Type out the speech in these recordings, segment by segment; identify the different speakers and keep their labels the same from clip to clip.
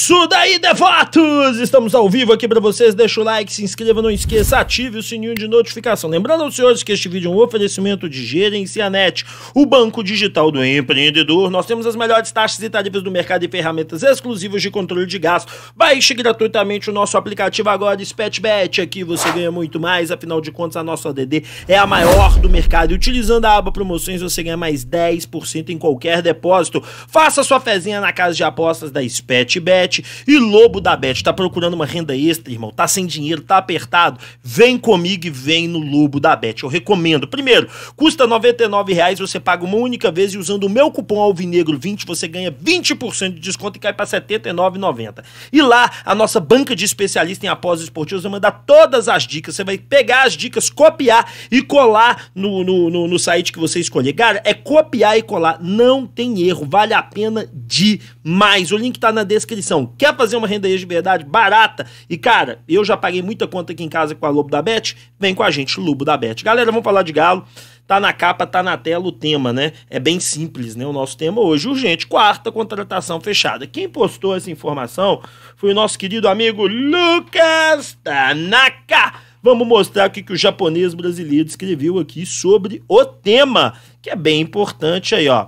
Speaker 1: isso daí, devotos! Estamos ao vivo aqui para vocês. Deixa o like, se inscreva, não esqueça, ative o sininho de notificação. Lembrando aos senhores que este vídeo é um oferecimento de Gerencianet, o banco digital do empreendedor. Nós temos as melhores taxas e tarifas do mercado e ferramentas exclusivas de controle de gasto. Baixe gratuitamente o nosso aplicativo agora, SpetBet. Aqui você ganha muito mais, afinal de contas, a nossa ODD é a maior do mercado. E utilizando a aba promoções, você ganha mais 10% em qualquer depósito. Faça sua fezinha na casa de apostas da SpetBet Bet e Lobo da Bet. Tá procurando uma renda extra, irmão? Tá sem dinheiro, tá apertado? Vem comigo e vem no Lobo da Bet. Eu recomendo. Primeiro, custa R$ reais você paga uma única vez e usando o meu cupom Alvinegro20 você ganha 20% de desconto e cai para R$ 79,90. E lá, a nossa banca de especialista em apostas esportivas vai mandar todas as dicas. Você vai pegar as dicas, copiar e colar no, no, no, no site que você escolher. Cara, é copiar e colar. Não tem erro. Vale a pena demais. O link tá na descrição. Quer fazer uma renda de verdade barata? E, cara, eu já paguei muita conta aqui em casa com a Lobo da Bet. Vem com a gente, Lobo da Bet. Galera, vamos falar de galo. Tá na capa, tá na tela o tema, né? É bem simples, né? O nosso tema hoje, urgente, quarta contratação fechada. Quem postou essa informação foi o nosso querido amigo Lucas Tanaka. Vamos mostrar o que, que o japonês brasileiro escreveu aqui sobre o tema, que é bem importante aí, ó.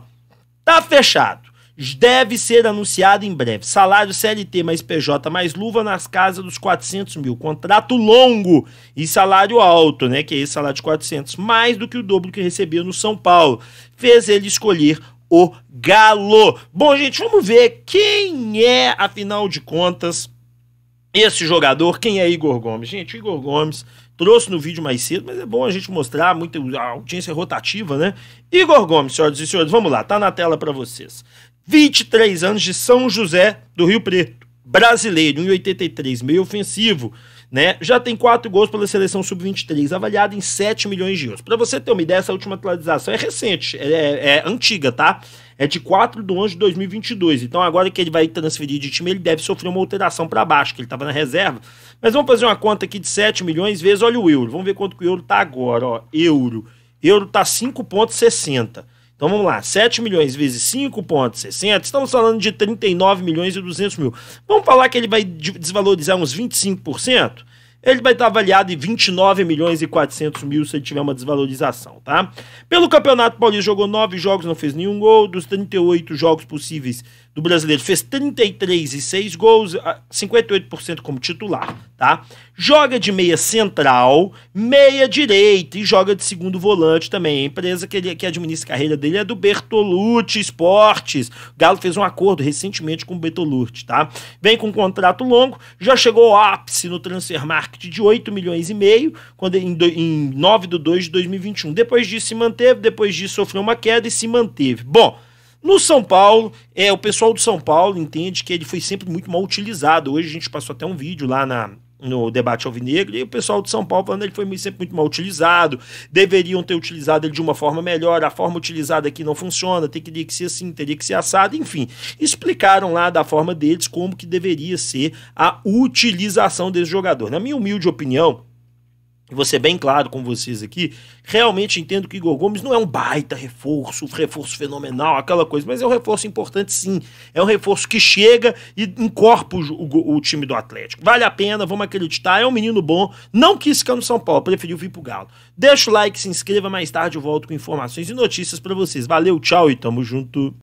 Speaker 1: Tá fechado deve ser anunciado em breve. Salário CLT mais PJ mais luva nas casas dos 400 mil. Contrato longo e salário alto, né? Que é esse salário de 400, mais do que o dobro que recebeu no São Paulo. Fez ele escolher o Galo. Bom, gente, vamos ver quem é, afinal de contas, esse jogador, quem é Igor Gomes. Gente, Igor Gomes trouxe no vídeo mais cedo, mas é bom a gente mostrar muito a audiência rotativa, né? Igor Gomes, senhoras e senhores, vamos lá, tá na tela para vocês. 23 anos de São José do Rio Preto, brasileiro, 1,83, meio ofensivo, né? Já tem quatro gols pela seleção sub-23, avaliado em 7 milhões de euros. Para você ter uma ideia, essa última atualização é recente, é, é, é antiga, tá? É de 4 de 11 de 2022. Então, agora que ele vai transferir de time, ele deve sofrer uma alteração para baixo, que ele estava na reserva. Mas vamos fazer uma conta aqui de 7 milhões vezes, olha o euro. Vamos ver quanto que o euro tá agora, ó. Euro. Euro tá 5,60. Então vamos lá, 7 milhões vezes 5,60, estamos falando de 39 milhões e 200 mil. Vamos falar que ele vai desvalorizar uns 25%? Ele vai estar avaliado em 29 milhões e 400 mil se ele tiver uma desvalorização, tá? Pelo Campeonato Paulista jogou 9 jogos, não fez nenhum gol. Dos 38 jogos possíveis, do brasileiro fez 33 e gols, 58% como titular, tá? Joga de meia central, meia direita e joga de segundo volante também. A empresa que, ele, que administra a carreira dele é do Bertolucci Esportes. O Galo fez um acordo recentemente com o Bertolucci, tá? Vem com um contrato longo, já chegou ao ápice no transfer market de 8 milhões e meio quando, em, do, em 9 de 2 de 2021. Depois disso se manteve, depois disso sofreu uma queda e se manteve. Bom, no São Paulo, é, o pessoal do São Paulo entende que ele foi sempre muito mal utilizado. Hoje a gente passou até um vídeo lá na, no debate alvinegro, e o pessoal de São Paulo falando que ele foi sempre muito mal utilizado, deveriam ter utilizado ele de uma forma melhor, a forma utilizada aqui não funciona, teria que ser assim, teria que ser assado, enfim. Explicaram lá da forma deles como que deveria ser a utilização desse jogador. Na minha humilde opinião, e vou ser bem claro com vocês aqui, realmente entendo que Igor Gomes não é um baita reforço, um reforço fenomenal, aquela coisa, mas é um reforço importante sim. É um reforço que chega e encorpa o, o, o time do Atlético. Vale a pena, vamos acreditar, é um menino bom, não quis ficar no São Paulo, preferiu vir pro Galo. Deixa o like, se inscreva, mais tarde eu volto com informações e notícias para vocês. Valeu, tchau e tamo junto.